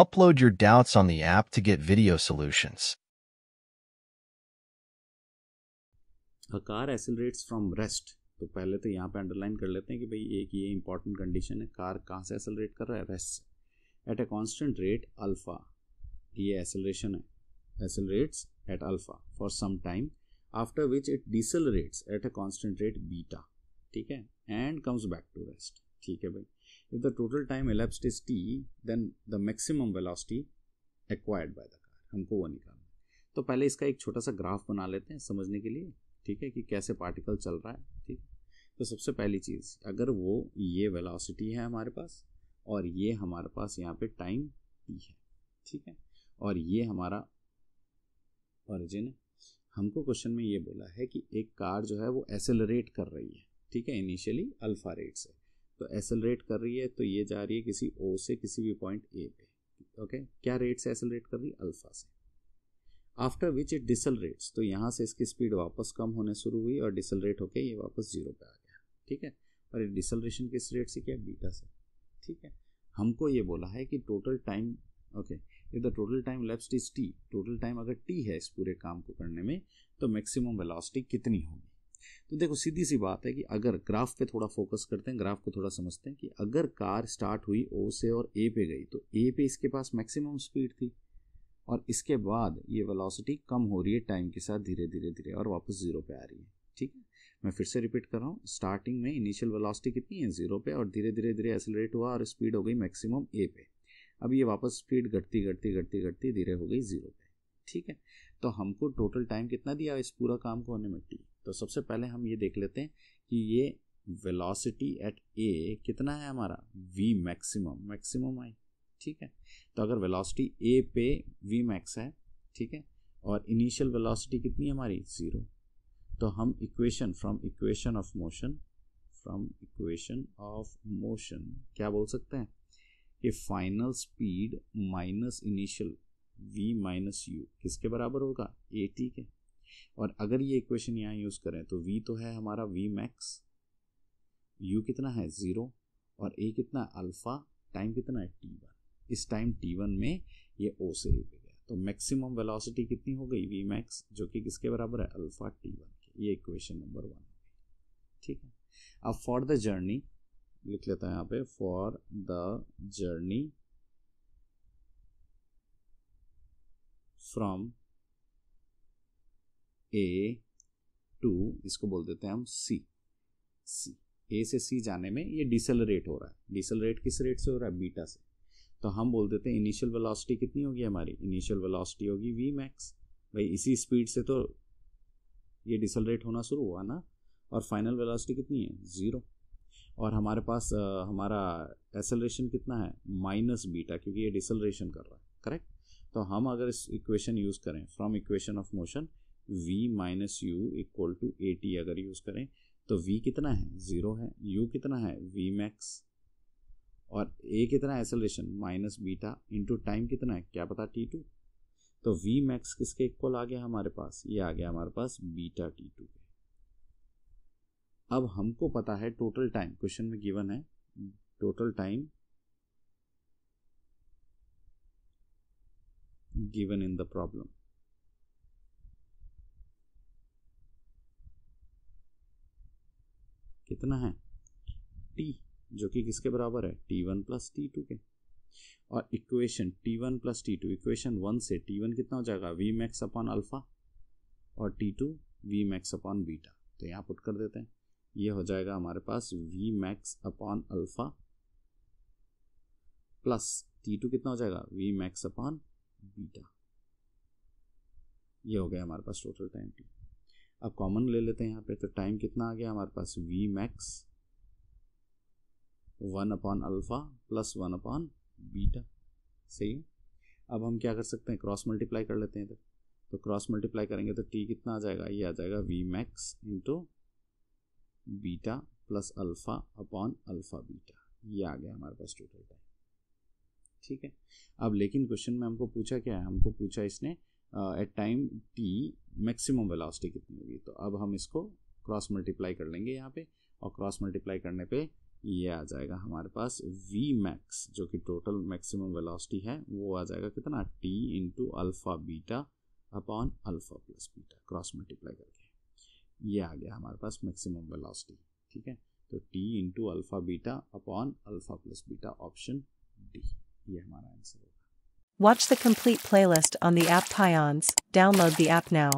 Upload your doubts on the app to get video solutions. A car accelerates from rest. तो पहले तो यहाँ पे अंडरलाइन कर लेते हैं कि भाई एक ये इंपॉर्टेंट कंडीशन है कार कहाँ से एक्सेलरेट कर रहा है रेस्ट से at a constant rate alpha ये एक्सेलरेशन है accelerates at alpha for some time after which it decelerates at a constant rate beta ठीक है and comes back to rest ठीक है भाई If the total time elapsed is t, then the maximum velocity acquired by the car हमको वो निकालना तो पहले इसका एक छोटा सा ग्राफ बना लेते हैं समझने के लिए ठीक है कि कैसे पार्टिकल चल रहा है ठीक तो सबसे पहली चीज़ अगर वो ये वेलोसिटी है हमारे पास और ये हमारे पास यहाँ पे टाइम टी है ठीक है और ये हमारा ऑरिजिन है हमको क्वेश्चन में ये बोला है कि एक कार जो है वो एसेलरेट कर रही है ठीक है इनिशियली अल्फा रेट से तो एसलरेट कर रही है तो ये जा रही है किसी ओ से किसी भी पॉइंट ए पे ओके क्या रेट से एसलरेट कर रही है अल्फा से आफ्टर विच इट डिसलरेट्स तो यहाँ से इसकी स्पीड वापस कम होने शुरू हुई और डिसलरेट होकर ये वापस जीरो पे आ गया ठीक है और ये डिसलरेशन किस रेट से किया बीटा से ठीक है हमको ये बोला है कि total time okay if the total time left is T total time अगर टी है इस पूरे काम को करने में तो मैक्सिमम वेलोसिटी कितनी होगी तो देखो सीधी सी बात है कि अगर ग्राफ पे थोड़ा फोकस करते हैं ग्राफ को थोड़ा समझते हैं कि अगर कार स्टार्ट हुई ओ से और ए पे गई तो ए पे इसके पास मैक्सिमम स्पीड थी और इसके बाद ये वेलोसिटी कम हो रही है टाइम के साथ धीरे धीरे धीरे और वापस जीरो पे आ रही है ठीक है मैं फिर से रिपीट कर रहा हूँ स्टार्टिंग में इनिशियल वेलोसिटी कितनी है जीरो पे और धीरे धीरे धीरे एसलरेट हुआ और स्पीड हो गई मैक्सिमम ए पे अब ये वापस स्पीड घटती घटती घटती घटती धीरे हो गई जीरो पे ठीक है तो हमको टोटल टाइम कितना दिया इस पूरा काम को होने में टी तो सबसे पहले हम ये देख लेते हैं कि ये वेलोसिटी एट ए कितना है हमारा वी मैक्सिमम मैक्सिमम आई ठीक है तो अगर वेलोसिटी ए पे वी मैक्स है ठीक है और इनिशियल वेलोसिटी कितनी है हमारी ज़ीरो तो हम equation from equation of motion from equation of motion क्या बोल सकते हैं कि final speed minus initial V minus U किसके बराबर होगा ए टी के और अगर ये इक्वेशन यहाँ यूज़ करें तो v तो है हमारा v मैक्स u कितना है ज़ीरो और a कितना अल्फ़ा टाइम कितना है टी वन इस टाइम टी वन में ये ओ से ए पे गया तो मैक्सिमम वेलोसिटी कितनी हो गई वी मैक्स जो कि किसके बराबर है अल्फ़ा टी वन के ये इक्वेशन नंबर वन हो गई ठीक है अब फॉर द जर्नी लिख लेता है यहाँ पे for the journey from A to इसको बोल देते हैं हम सी सी ए से सी जाने में ये डिसलरेट हो रहा है डिसलरेट किस रेट से हो रहा है बीटा से तो हम बोल देते हैं इनिशियल वेलोसिटी कितनी होगी हमारी इनिशियल वेलोसिटी होगी वी मैक्स भाई इसी स्पीड से तो ये डिसलरेट होना शुरू हुआ ना और फाइनल वेलोसिटी कितनी है ज़ीरो और हमारे पास आ, हमारा एसलरेशन कितना है माइनस बीटा क्योंकि ये डिसलरेशन कर रहा है करेक्ट तो हम अगर इस इक्वेशन यूज़ करें from equation of motion v minus U equal to A T अगर यूज़ करें तो v कितना है ज़ीरो है u कितना है v मैक्स और a कितना है acceleration minus beta into time कितना है क्या पता टी टू तो v मैक्स किसके इक्वल आ गया हमारे पास ये आ गया हमारे पास बीटा टी टू अब हमको पता है टोटल टाइम क्वेश्चन में गिवन है total time given in the problem कितना है टी जो कि किसके बराबर है T one plus T two के और equation T one plus T two equation one से टी वन कितना हो जाएगा वी मैक्स अपॉन अल्फा और T two V max upon beta तो यहाँ पुट कर देते हैं ये हो जाएगा हमारे पास V max upon alpha plus T two कितना हो जाएगा वी मैक्स अपॉन बीटा ये हो गया हमारे पास टोटल टाइम टी अब कॉमन ले लेते हैं यहाँ पे तो टाइम कितना आ गया हमारे पास V max one upon alpha plus one upon beta सही है अब हम क्या कर सकते हैं क्रॉस मल्टीप्लाई कर लेते हैं इधर तो क्रॉस मल्टीप्लाई करेंगे तो टी कितना आ जाएगा ये आ जाएगा V max into beta plus alpha upon alpha beta ये आ गया हमारे पास टोटल टाइम ठीक है अब लेकिन क्वेश्चन में हमको पूछा क्या है हमको पूछा इसने at time T maximum velocity कितनी होगी तो अब हम इसको क्रॉस मल्टीप्लाई कर लेंगे यहाँ पे और क्रॉस मल्टीप्लाई करने पे ये आ जाएगा हमारे पास वी मैक्स जो कि टोटल मैक्सिमम वेलोसिटी है वो आ जाएगा कितना T into alpha beta upon alpha plus beta cross multiply करके ये आ गया हमारे पास मैक्सिमम वेलोसिटी ठीक है तो T into alpha beta upon alpha plus beta option D ये हमारा आंसर होगा Watch the complete playlist on the app Pions, download the app now.